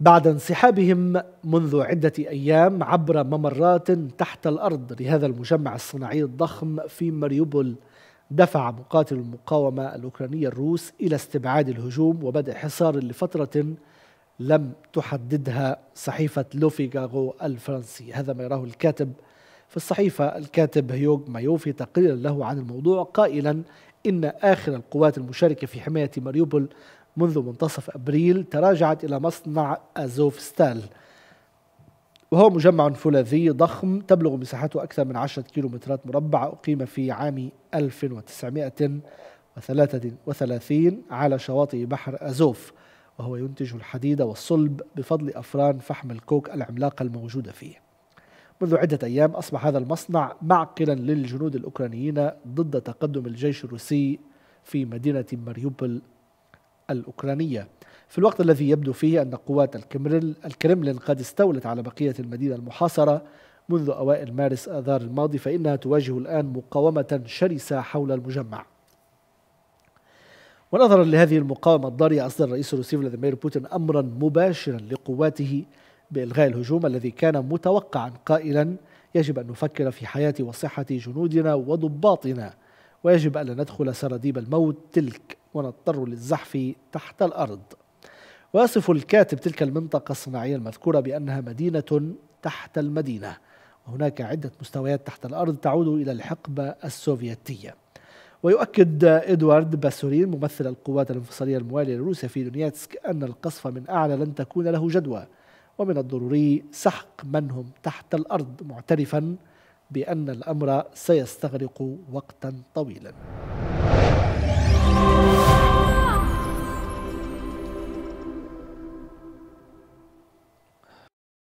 بعد انسحابهم منذ عدة أيام عبر ممرات تحت الأرض لهذا المجمع الصناعي الضخم في مريوبول دفع مقاتل المقاومة الأوكرانية الروس إلى استبعاد الهجوم وبدء حصار لفترة لم تحددها صحيفة لوفيغاغو الفرنسي هذا ما يراه الكاتب في الصحيفة الكاتب هيوغ مايو في تقرير له عن الموضوع قائلا إن آخر القوات المشاركة في حماية ماريوبول منذ منتصف أبريل تراجعت إلى مصنع أزوفستال وهو مجمع فولاذي ضخم تبلغ مساحته أكثر من 10 كيلومترات مربعة أقيم في عام 1933 على شواطئ بحر أزوف وهو ينتج الحديد والصلب بفضل أفران فحم الكوك العملاقة الموجودة فيه منذ عدة أيام أصبح هذا المصنع معقلا للجنود الأوكرانيين ضد تقدم الجيش الروسي في مدينة ماريوبل الأوكرانية في الوقت الذي يبدو فيه أن قوات الكرملين قد استولت على بقية المدينة المحاصرة منذ أوائل مارس آذار الماضي فإنها تواجه الآن مقاومة شرسة حول المجمع ونظرا لهذه المقاومة الضارية أصدر الرئيس الروسي فلاديمير بوتين أمرا مباشرا لقواته بإلغاء الهجوم الذي كان متوقعا قائلا يجب أن نفكر في حياة وصحة جنودنا وضباطنا ويجب ألا ندخل سراديب الموت تلك ونضطر للزحف تحت الأرض ويصف الكاتب تلك المنطقة الصناعية المذكورة بأنها مدينة تحت المدينة وهناك عدة مستويات تحت الأرض تعود إلى الحقبة السوفيتية ويؤكد إدوارد باسورين ممثل القوات الانفصالية الموالية لروسيا في دونيتسك أن القصف من أعلى لن تكون له جدوى ومن الضروري سحق من هم تحت الأرض معترفا بأن الأمر سيستغرق وقتا طويلا